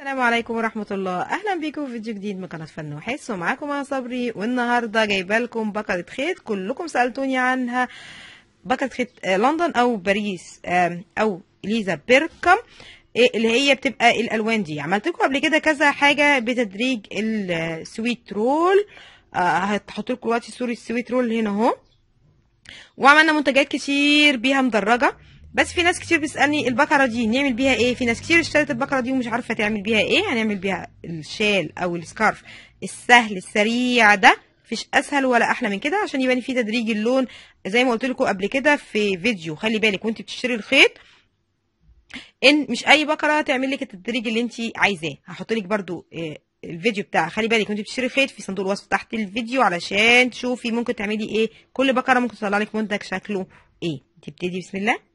السلام عليكم ورحمة الله أهلا بيكم في فيديو جديد من قناة فن وحس ومعاكم أنا صبري والنهاردة جايبة لكم بكرة خيط كلكم سألتوني عنها بكرة خيط آه، لندن أو باريس أو إليزا بيركم إيه اللي هي بتبقى الألوان دي عملت لكم قبل كده كذا حاجة بتدريج السويت رول آه، هتحط لكم دلوقتي صورة السويت رول هنا أهو وعملنا منتجات كتير بيها مدرجة بس في ناس كتير بتسالني البقره دي نعمل بيها ايه في ناس كتير اشترت البقره دي ومش عارفه تعمل بيها ايه هنعمل يعني بيها الشال او السكارف السهل السريع ده مفيش اسهل ولا احلى من كده عشان يبان فيه تدريج اللون زي ما قلت لكم قبل كده في فيديو خلي بالك وانت بتشتري الخيط ان مش اي بقره تعمل لك التدريج اللي انت عايزاه هحط لك برده آه، الفيديو بتاع خلي بالك وانت بتشتري خيط في صندوق الوصف تحت الفيديو علشان تشوفي ممكن تعملي ايه كل بقره ممكن تطلع لك منتج شكله ايه تبتدي بسم الله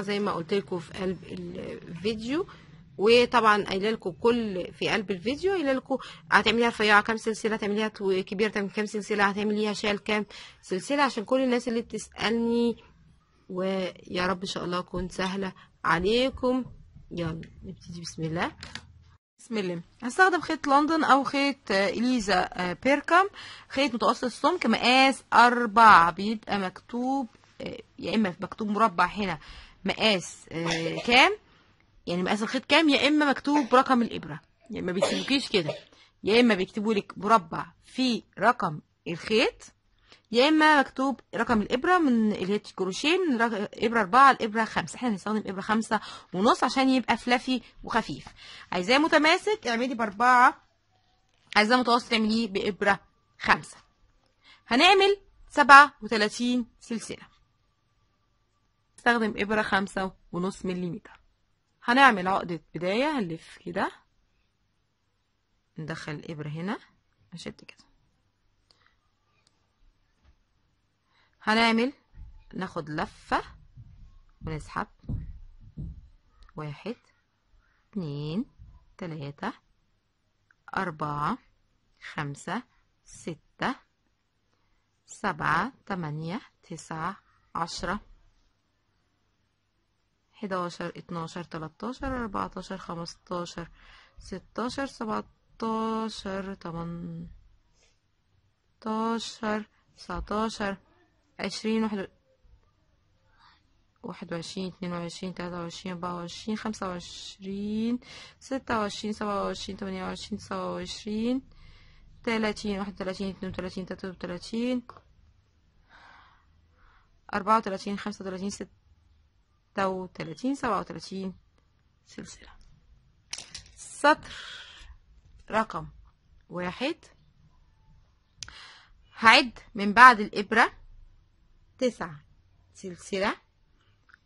زي ما قلت لكم في قلب الفيديو وطبعا قايله لكم كل في قلب الفيديو قايله لكم هتعمليها رفيعه كام سلسله هتعمليها كبيره كام سلسله هتعمليها شال كام سلسله عشان كل الناس اللي بتسالني ويا رب ان شاء الله اكون سهله عليكم يلا نبتدي بسم الله بسم الله هستخدم خيط لندن او خيط اليزا بيركم خيط متوسط السمك مقاس أربعة بيبقى مكتوب يا اما مكتوب مربع هنا مقاس آه، كام يعني مقاس الخيط كام يا اما مكتوب رقم الابره يعني اما بيكتبوكيش كده يا اما بيكتبوا لك مربع في رقم الخيط يا اما مكتوب رقم الابره من اللي الكروشيه من ابره اربعه لابره خمسه احنا هنستخدم ابره خمسه ونص عشان يبقى فلافي وخفيف عايزاه متماسك اعملي باربعه عايزاه متوسط اعمليه بابره خمسه هنعمل سبعه وثلاثين سلسله استخدم إبرة خمسة ونص مليمتر هنعمل عقدة بداية هنلف كده ندخل الإبرة هنا نشد كده هنعمل ناخد لفة ونسحب واحد اتنين تلاتة أربعة خمسة ستة سبعة تمانية تسعة عشرة حداشر اتناشر تلاتاشر اربعتاشر خمستاشر ستاشر سبعتاشر تمنتاشر تسعتاشر عشرين واحد واحد وعشرين اتنين وعشرين تلاتة وعشرين اربعة وعشرين خمسة وعشرين ستة وعشرين سبعة وعشرين تمانية وعشرين تسعة وعشرين تلاتين واحد وتلاتين اتنين وتلاتين تلاتة وتلاتين أربعة وتلاتين خمسة وتلاتين ستة ستة وتلاتين سبعة وتلاتين سلسلة سطر رقم واحد هعد من بعد الإبرة تسعة سلسلة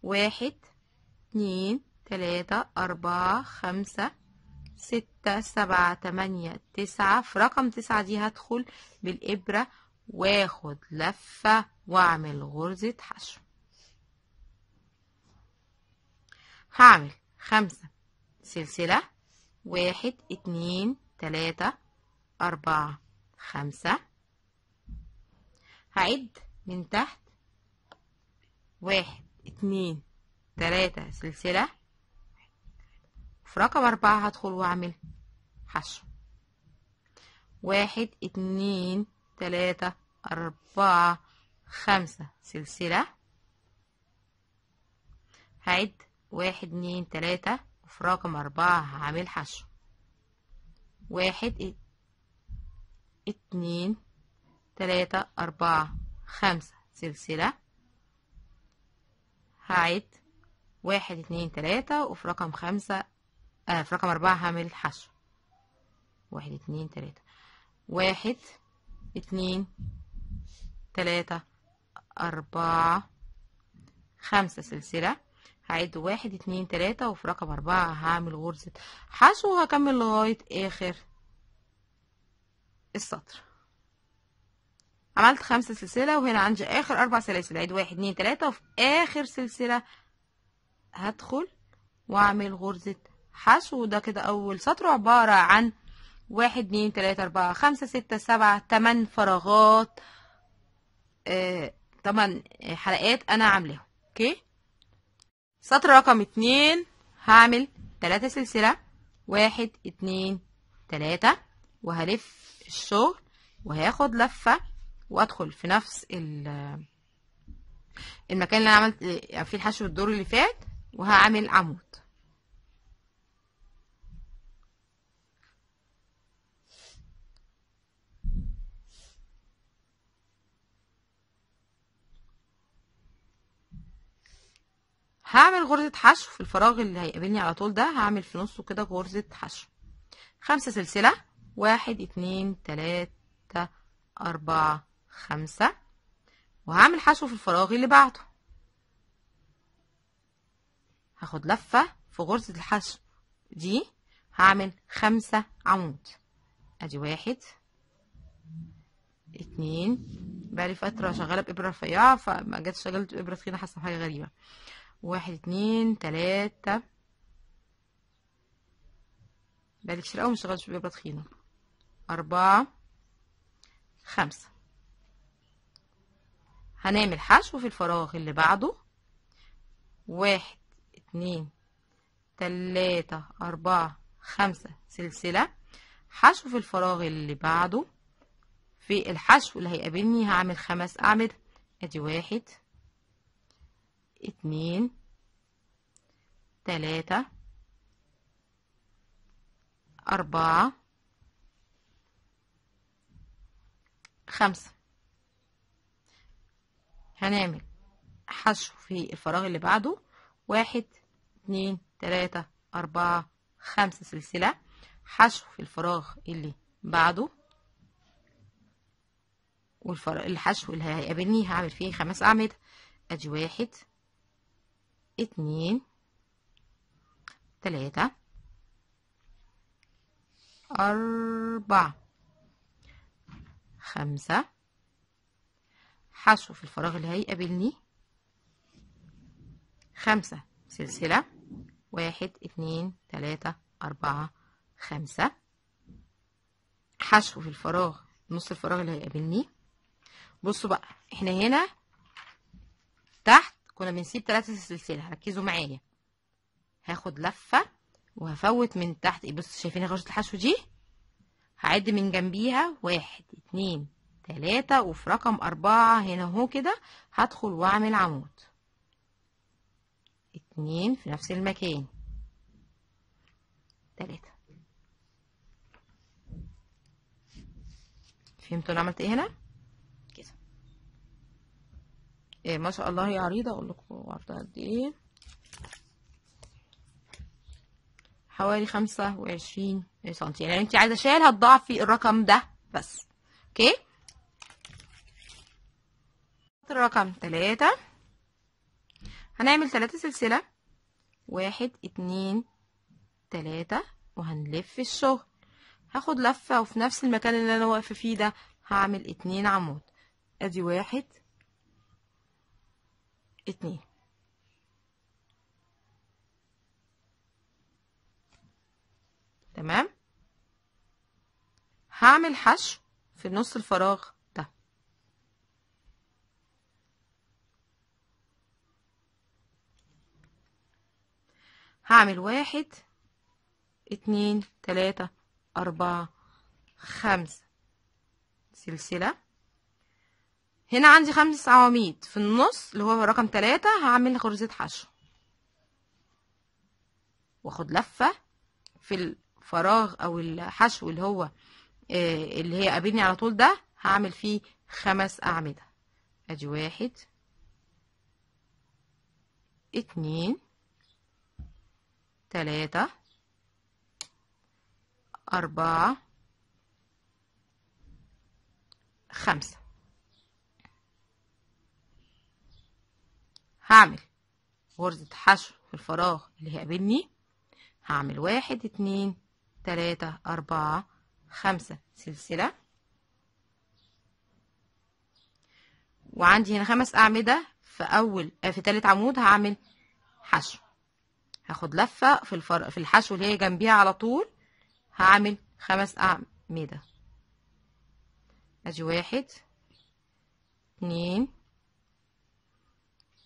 واحد اتنين تلاتة أربعة خمسة ستة سبعة تمانية تسعة في رقم تسعة دي هدخل بالإبرة واخد لفة واعمل غرزة حشو هعمل خمسة سلسلة واحد اتنين تلاتة أربعة خمسة هعد من تحت واحد اتنين تلاتة سلسلة في رقم أربعة هدخل وأعمل حشو واحد اتنين تلاتة أربعة خمسة سلسلة هعد واحد اتنين تلاتة وفي رقم أربعة هعمل حشو واحد اتنين تلاتة أربعة خمسة سلسلة هعد واحد اتنين تلاتة وفي رقم خمسة آه في رقم أربعة هعمل حشو واحد اتنين تلاتة واحد اتنين تلاتة أربعة خمسة سلسلة هعد واحد اتنين تلاتة وفي رقم أربعة هعمل غرزة حشو وهكمل لغاية آخر السطر عملت خمسة سلسلة وهنا عندي آخر أربع سلاسل عيد واحد اتنين تلاتة وفي آخر سلسلة هدخل وأعمل غرزة حشو وده كده أول سطر عبارة عن واحد اتنين تلاتة أربعة خمسة ستة سبعة تمن فراغات آه تمن حلقات أنا عاملاهم أوكي سطر رقم اتنين هعمل تلاتة سلسلة واحد اتنين تلاتة وهلف الشغل وهاخد لفة وادخل في نفس المكان اللي انا عملت فيه الحشو الدور اللي فات وهعمل عمود هعمل غرزة حشو في الفراغ اللي هيقابلني على طول ده هعمل في نصه كده غرزة حشو خمسة سلسلة واحد اتنين تلاتة أربعة خمسة وهعمل حشو في الفراغ اللي بعده هاخد لفة في غرزة الحشو دي هعمل خمسة عمود ادي واحد اتنين بقالي فترة شغالة بإبرة رفيعة فما جاتش شغلت بإبرة تخينة حاسة بحاجة غريبة واحد اتنين تلاتة بالك شرقة اوي مشتغلتش بابرة تخينة أربعة خمسة هنعمل حشو في الفراغ اللي بعده واحد اتنين تلاتة أربعة خمسة سلسلة حشو في الفراغ اللي بعده في الحشو اللي هيقابلني هعمل خمس أعمدة ادي واحد اتنين تلاتة أربعة خمسة هنعمل حشو في الفراغ اللي بعده واحد اتنين تلاتة أربعة خمسة سلسلة حشو في الفراغ اللي بعده والفراغ الحشو اللي هيقابلني هعمل فيه خمس أعمدة أدي واحد اتنين تلاتة أربعة خمسة حشو في الفراغ اللي هيقابلني خمسة سلسلة واحد اتنين تلاتة أربعة خمسة حشو في الفراغ نص الفراغ اللي هيقابلني بصوا بقى احنا هنا تحت كنا بنسيب ثلاثة سلسلة ركزوا معايا هاخد لفة وهفوت من تحت إيه، بصوا شايفين غرزة الحشو دي هعد من جنبيها واحد اتنين تلاتة وفي رقم أربعة هنا اهو كده هدخل وأعمل عمود اتنين في نفس المكان تلاتة فهمتوا انا عملت ايه هنا؟ إيه ما شاء الله هي عريضة اقول لكم عرضها قد ايه حوالي خمسة وعشرين سنتي يعني انت عايزة شال هتضاعفي الرقم ده بس اوكي الرقم تلاتة هنعمل تلاتة سلسلة واحد اتنين تلاتة وهنلف الشغل هاخد لفة وفي نفس المكان اللي انا واقفة فيه ده هعمل اتنين عمود ادي واحد اتنين تمام هعمل حشو في نص الفراغ ده هعمل واحد اتنين تلاتة اربعة خمسة سلسلة هنا عندي خمس عواميد في النص اللي هو رقم تلاتة هعمل خرزة حشو واخد لفة في الفراغ او الحشو اللي هو آه، اللي هي قابلني على طول ده هعمل فيه خمس اعمدة ادي واحد اتنين تلاتة أربعة خمسة هعمل غرزة حشو في الفراغ اللي هيقابلني هعمل واحد اتنين تلاتة أربعة خمسة سلسلة وعندي هنا خمس أعمدة في أول في تالت عمود هعمل حشو هاخد لفة في الفر... في الحشو اللي هي جنبيها على طول هعمل خمس أعمدة اجي واحد اتنين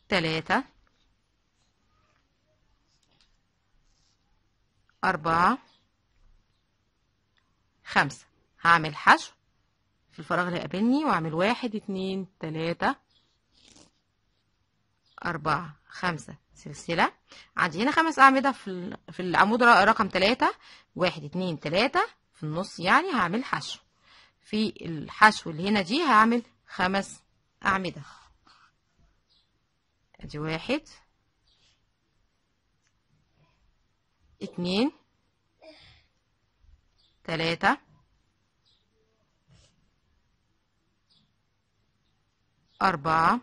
ثلاثة أربعة خمسة هعمل حشو في الفراغ اللي قابلني وأعمل واحد اتنين تلاتة أربعة خمسة سلسلة عندي هنا خمس أعمدة في في العمود رقم تلاتة واحد اتنين تلاتة في النص يعني هعمل حشو في الحشو اللي هنا دي هعمل خمس أعمدة ادي واحد اتنين تلاتة أربعة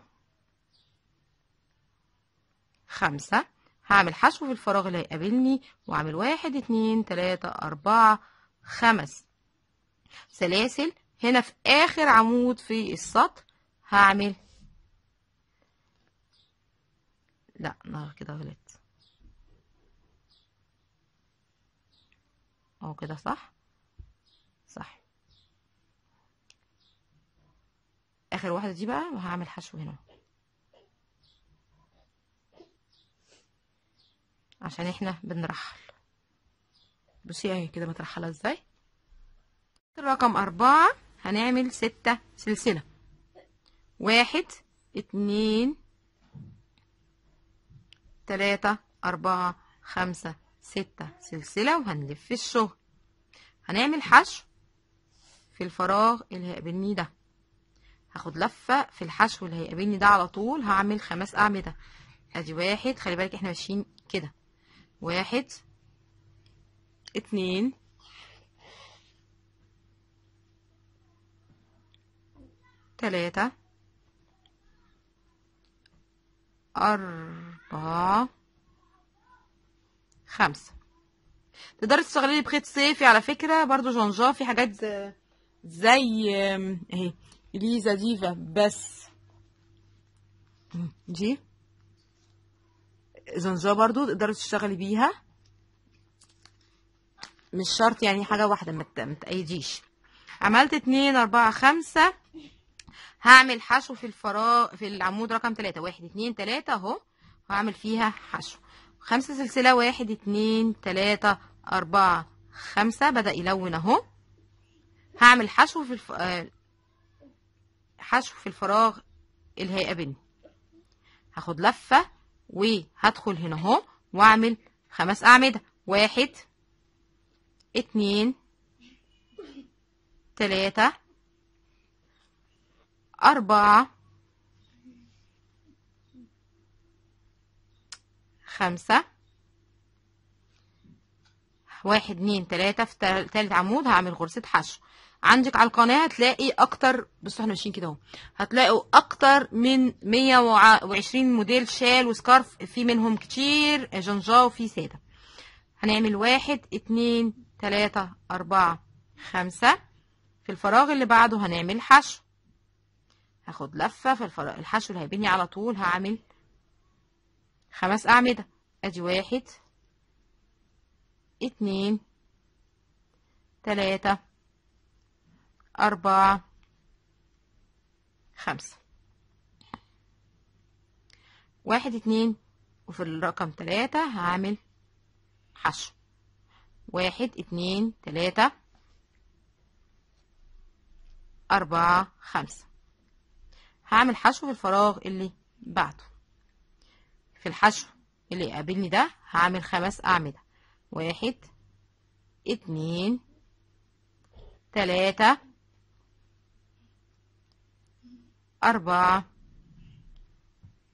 خمسة هعمل حشو في الفراغ اللي هيقابلني وأعمل واحد اتنين تلاتة أربعة خمس سلاسل هنا في آخر عمود في السطر هعمل لا انا كده غلطت اهو كده صح صح اخر واحده دي بقى وهعمل حشو هنا عشان احنا بنرحل بصي اهي كده مترحله ازاي رقم أربعة هنعمل ستة سلسلة واحد اتنين تلاتة أربعة خمسة ستة سلسلة وهنلف الشهر هنعمل حشو في الفراغ اللي هيقابلني ده هاخد لفة في الحشو اللي هيقابلني ده على طول هعمل خمس أعمدة ادي واحد خلي بالك احنا ماشيين كده واحد اتنين تلاتة أربعة أربعة خمسة تقدري تستغلي بخيط صيفي على فكرة برضو جنجا في حاجات زي اهي ايه، ليزا ديفا بس دي زنجا برضو تقدري تشتغلي بيها مش شرط يعني حاجة واحدة متأيديش عملت اتنين اربعة خمسة هعمل حشو في الفراغ في العمود رقم تلاتة واحد اتنين تلاتة اهو وعمل فيها حشو خمسة سلسلة واحد اتنين تلاتة أربعة خمسة بدأ يلون أهو هعمل حشو في الف... آه، حشو في الفراغ الهيئة بني هاخد لفة وهدخل هنا أهو وأعمل خمس أعمدة واحد اتنين تلاتة أربعة خمسة واحد اتنين تلاتة في تالت عمود هعمل غرزة حشو عندك على القناة هتلاقي أكتر بصوا احنا ماشيين كده اهو هتلاقوا أكتر من مية وعشرين موديل شال وسكارف في منهم كتير جنجا وفي سادة هنعمل واحد اتنين تلاتة أربعة خمسة في الفراغ اللي بعده هنعمل حشو هاخد لفة في الفراغ الحشو اللي هيبني على طول هعمل خمس أعمدة أدي واحد اتنين تلاتة أربعة خمسة واحد اتنين وفي الرقم تلاتة هعمل حشو واحد اتنين تلاتة أربعة خمسة هعمل حشو في الفراغ اللي بعده في الحشو اللي يقابلني ده هعمل خمس أعمدة واحد اتنين تلاتة أربعة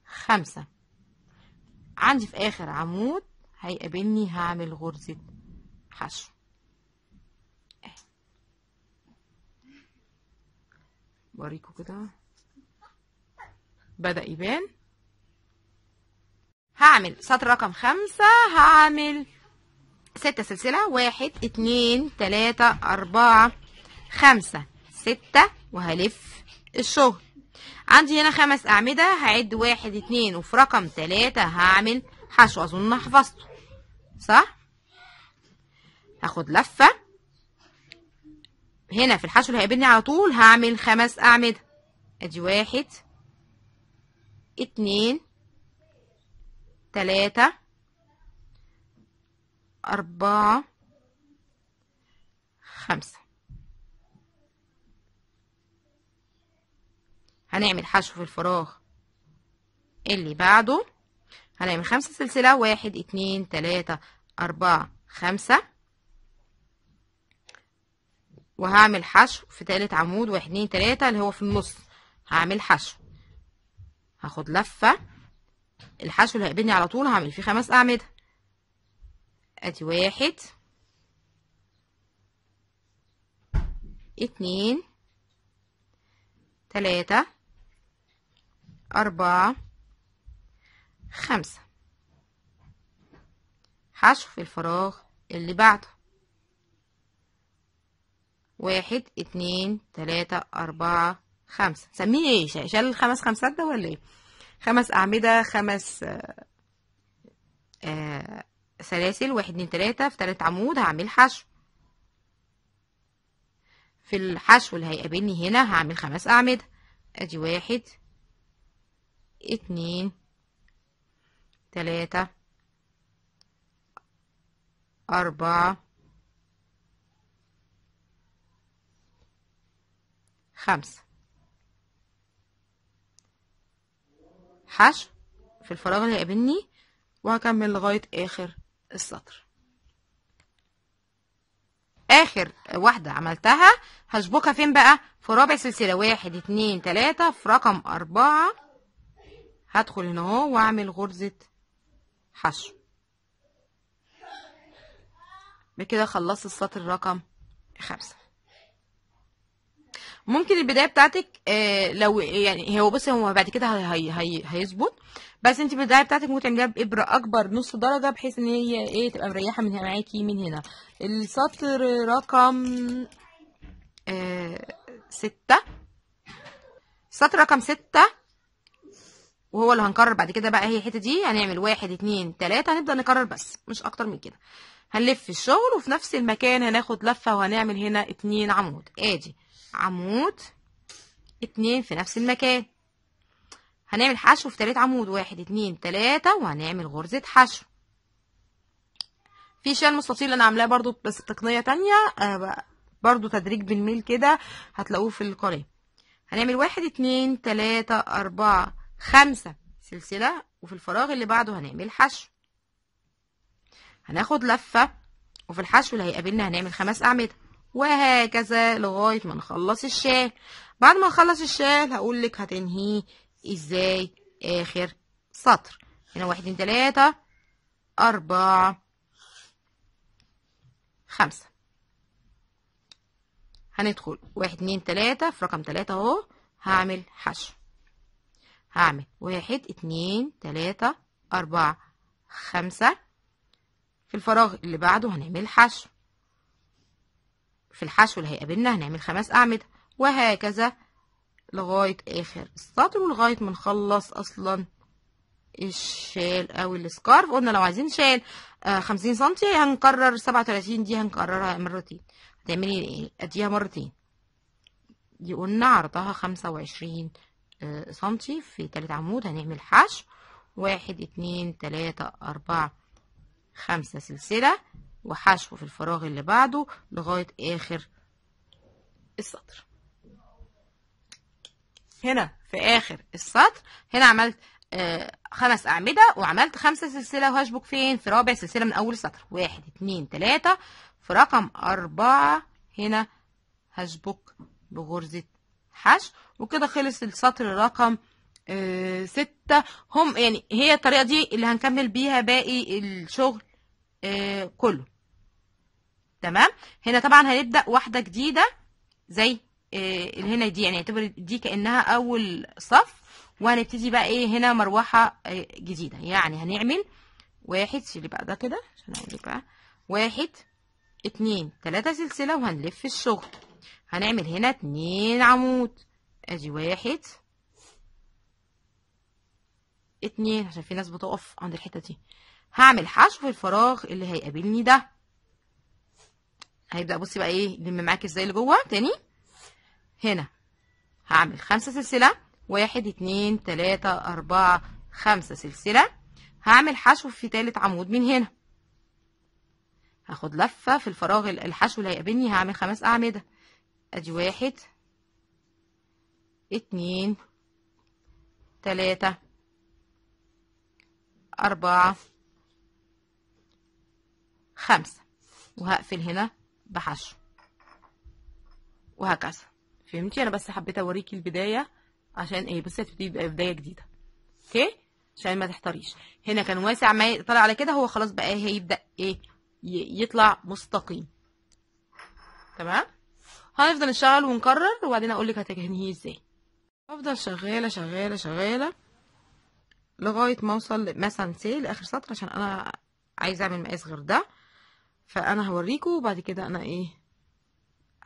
خمسة عندي في آخر عمود هيقابلني هعمل غرزة حشو بوريكو كده بدأ يبان هعمل سطر رقم خمسة هعمل ستة سلسلة واحد اتنين تلاتة أربعة خمسة ستة وهلف الشغل عندي هنا خمس أعمدة هعد واحد اتنين وفي رقم تلاتة هعمل حشو أظن حفظته صح؟ هاخد لفة هنا في الحشو اللي هيقابلني على طول هعمل خمس أعمدة ادي واحد اتنين تلاتة أربعة خمسة هنعمل حشو في الفراغ اللي بعده هنعمل خمسة سلسلة واحد اتنين تلاتة أربعة خمسة وهعمل حشو في تالت عمود واحد اتنين تلاتة اللي هو في النص هعمل حشو هاخد لفة الحشو اللي هيقابلني على طول هعمل فيه خمس اعمده ادي واحد اتنين تلاتة أربعة خمسة حشو في الفراغ اللي بعده واحد اتنين تلاتة أربعة خمسة سميه ايه شال الخمس خمسات ده ولا ايه خمس أعمدة خمس آه، سلاسل واحد اتنين تلاتة في تلات عمود هعمل حشو في الحشو اللي هيقابلني هنا هعمل خمس أعمدة ادي واحد اتنين تلاتة أربعة خمسة حشو في الفراغ اللي قابلني وهكمل لغاية آخر السطر اخر واحدة عملتها هشبكها فين بقى في رابع سلسلة واحد اتنين تلاتة في رقم اربعة هدخل هنا اهو واعمل غرزة حشو بكده خلصت السطر رقم خمسة ممكن البدايه بتاعتك آه، لو يعني هو بصي هو بعد كده هي هي هيظبط بس انت البدايه بتاعتك ممكن تعمليها بابره اكبر نص درجه بحيث ان هي ايه تبقى مريحه من هنا معاكي من هنا السطر رقم آه، ستة السطر رقم ستة وهو اللي هنكرر بعد كده بقى هي الحته دي هنعمل واحد اتنين تلاته هنبدا نكرر بس مش اكتر من كده هنلف الشغل وفي نفس المكان هناخد لفه وهنعمل هنا اتنين عمود ادي عمود اتنين في نفس المكان هنعمل حشو في تالت عمود واحد اتنين تلاتة وهنعمل غرزة حشو في شال مستطيل انا عاملاه برضو بس تقنية تانية آه، برضو تدريج بالميل كده هتلاقوه في القناة هنعمل واحد اتنين تلاتة اربعة خمسة سلسلة وفي الفراغ اللي بعده هنعمل حشو هناخد لفة وفي الحشو اللي هيقابلنا هنعمل خمس اعمدة وهكذا لغاية ما نخلص الشال بعد ما نخلص الشال هقول لك هتنهيه ازاي اخر سطر هنا واحد اتنين تلاتة أربعة خمسة هندخل واحد اتنين تلاتة في رقم تلاتة اهو هعمل حشو هعمل واحد اتنين تلاتة أربعة خمسة في الفراغ اللي بعده هنعمل حشو في الحشو اللي هيقابلنا هنعمل خمس أعمدة وهكذا لغاية آخر السطر ولغاية ما نخلص أصلا الشال أو السكارف قلنا لو عايزين شال آه، خمسين سنتي هنكرر سبعة وتلاتين دي هنكررها مرتين هتعملي ايه أديها مرتين دي قلنا عرضها خمسة وعشرين آه، سنتي في تالت عمود هنعمل حشو واحد اتنين تلاتة أربعة خمسة سلسلة وحشو في الفراغ اللي بعده لغاية آخر السطر هنا في آخر السطر هنا عملت آه، خمس أعمدة وعملت خمسة سلسلة وهشبك فين في رابع سلسلة من أول سطر واحد اتنين تلاتة في رقم أربعة هنا هشبك بغرزة حشو وكده خلص السطر رقم آه، ستة هم يعني هي الطريقة دي اللي هنكمل بيها باقي الشغل آه، كله تمام هنا طبعا هنبدا واحده جديده زي آه، اللي هنا دي يعني اعتبر دي كانها اول صف وهنبتدي بقى ايه هنا مروحه آه، جديده يعني هنعمل واحد شيلي بقى ده كده عشان اقول بقى واحد اتنين تلاته سلسله وهنلف الشغل هنعمل هنا اتنين عمود ادي واحد اتنين عشان في ناس بتقف عند الحته دي هعمل حشو في الفراغ اللي هيقابلني ده هيبدأ بصي بقى ايه يلم معاكي ازاي لجوه تاني هنا هعمل خمسة سلسلة واحد اتنين تلاتة أربعة خمسة سلسلة هعمل حشو في تالت عمود من هنا هاخد لفة في الفراغ الحشو اللي هيقابلني هعمل خمس أعمدة أدي واحد اتنين تلاتة أربعة خمسة وهقفل هنا بحشو وهكذا فهمتي انا بس حبيت اوريكي البدايه عشان ايه بس هتبتدي بدايه جديده اوكي عشان ما تحتريش هنا كان واسع ما طلع على كده هو خلاص بقى إيه؟ هيبدا ايه يطلع مستقيم تمام هنفضل نشتغل ونكرر وبعدين اقول لك هتجهنيه ازاي هفضل شغاله شغاله شغاله لغايه ما اوصل مثلا سي لاخر سطر عشان انا عايزه اعمل مقاس غير ده فانا هوريكم وبعد كده انا ايه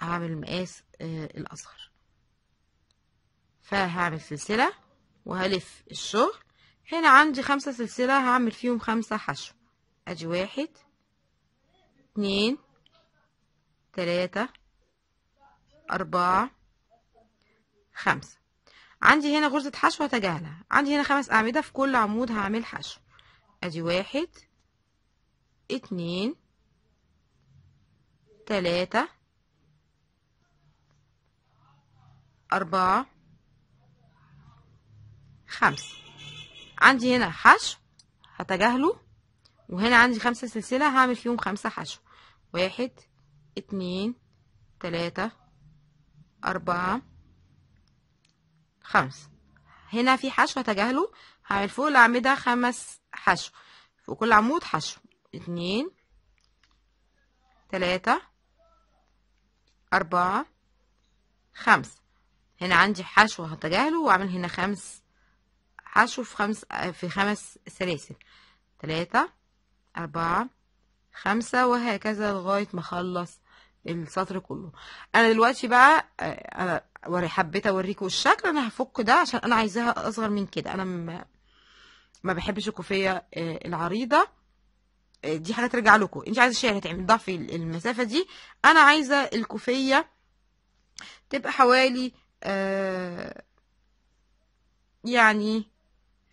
هعمل مقاس آه الاصغر فهعمل سلسله وهلف الشغل هنا عندي خمسة سلسلة هعمل فيهم خمسة حشو ادي واحد اتنين تلاتة أربعة خمسة عندي هنا غرزة حشو هتجاهلها عندي هنا خمس أعمدة في كل عمود هعمل حشو ادي واحد اتنين تلاتة أربعة خمسة عندي هنا حشو هتجاهله وهنا عندي خمسة سلسلة هعمل فيهم خمسة حشو واحد اتنين تلاتة أربعة خمسة هنا في حشو هتجاهله هعمل فوق الأعمدة خمس حشو فوق كل عمود حشو اتنين تلاتة أربعة خمسة هنا عندي حشو هتجاهله وأعمل هنا خمس حشو في خمس في خمس سلاسل تلاتة أربعة خمسة وهكذا لغاية ما أخلص السطر كله أنا دلوقتي بقى آه، أنا حبيت أوريكوا الشكل أنا هفك ده عشان أنا عايزاها أصغر من كده أنا ما بحبش الكوفية آه، العريضة دي حاجه ترجع لكم انت عايزه الشاي هتعمل ضعفي المسافه دي انا عايزه الكوفيه تبقى حوالي آه، يعني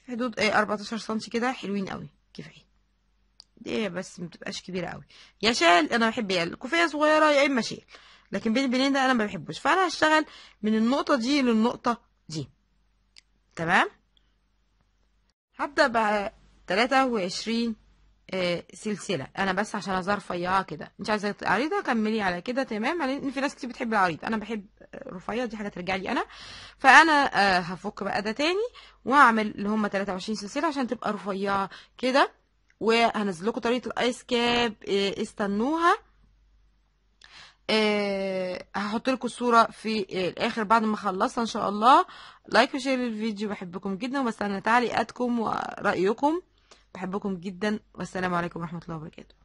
في حدود 14 آه، سنتي كده حلوين قوي كفايه دي بس ما تبقاش كبيره قوي يا شال انا بحب يا الكوفيه صغيره يا اما شال لكن بين البنين ده انا ما بحبوش فانا هشتغل من النقطه دي للنقطه دي تمام هبدا بقى 23 آه، سلسله انا بس عشان اظهر رفيعه كده مش عايزه عريضه كملي على كده تمام لان يعني في ناس كتير بتحب العريض انا بحب رفيع دي حاجه ترجع لي انا فانا آه، هفك بقى ده تاني واعمل اللي هم 23 سلسله عشان تبقى رفيعه كده وهنزل لكم طريقه الايس كاب آه، استنوها هحط لكم الصوره في الاخر بعد ما اخلصها ان شاء الله لايك وشير للفيديو بحبكم جدا وبستنى تعليقاتكم ورايكم بحبكم جدا والسلام عليكم ورحمة الله وبركاته